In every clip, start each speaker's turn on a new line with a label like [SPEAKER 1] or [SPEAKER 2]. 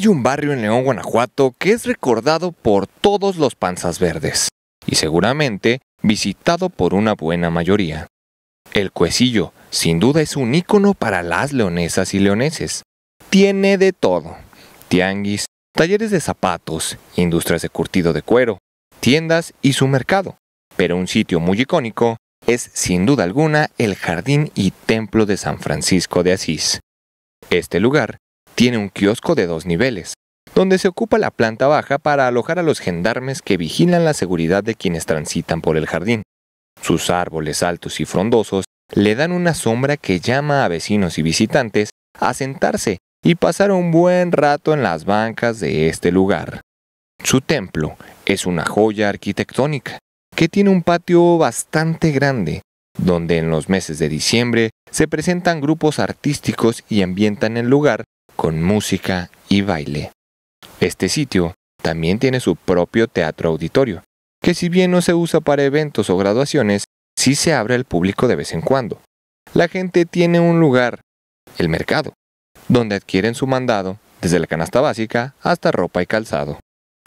[SPEAKER 1] Hay un barrio en León, Guanajuato, que es recordado por todos los panzas verdes y seguramente visitado por una buena mayoría. El Cuecillo, sin duda, es un ícono para las leonesas y leoneses. Tiene de todo. Tianguis, talleres de zapatos, industrias de curtido de cuero, tiendas y su mercado. Pero un sitio muy icónico es sin duda alguna el Jardín y Templo de San Francisco de Asís. Este lugar tiene un kiosco de dos niveles, donde se ocupa la planta baja para alojar a los gendarmes que vigilan la seguridad de quienes transitan por el jardín. Sus árboles altos y frondosos le dan una sombra que llama a vecinos y visitantes a sentarse y pasar un buen rato en las bancas de este lugar. Su templo es una joya arquitectónica que tiene un patio bastante grande, donde en los meses de diciembre se presentan grupos artísticos y ambientan el lugar con música y baile. Este sitio también tiene su propio teatro auditorio, que si bien no se usa para eventos o graduaciones, sí se abre al público de vez en cuando. La gente tiene un lugar, el mercado, donde adquieren su mandado, desde la canasta básica hasta ropa y calzado.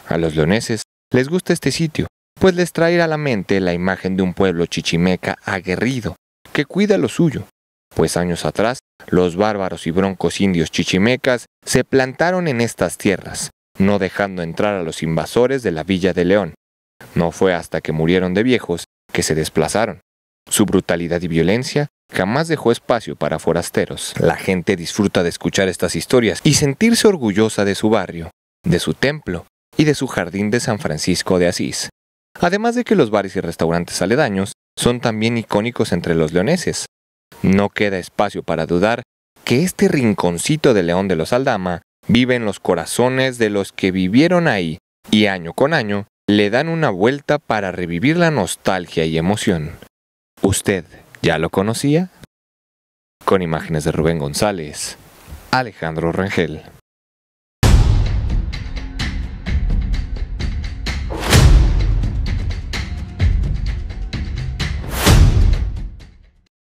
[SPEAKER 1] A los leoneses les gusta este sitio, pues les trae a la mente la imagen de un pueblo chichimeca aguerrido, que cuida lo suyo, pues años atrás los bárbaros y broncos indios chichimecas se plantaron en estas tierras, no dejando entrar a los invasores de la Villa de León. No fue hasta que murieron de viejos que se desplazaron. Su brutalidad y violencia jamás dejó espacio para forasteros. La gente disfruta de escuchar estas historias y sentirse orgullosa de su barrio, de su templo y de su jardín de San Francisco de Asís. Además de que los bares y restaurantes aledaños son también icónicos entre los leoneses, no queda espacio para dudar que este rinconcito de León de los Aldama vive en los corazones de los que vivieron ahí y año con año le dan una vuelta para revivir la nostalgia y emoción. ¿Usted ya lo conocía? Con imágenes de Rubén González, Alejandro Rangel.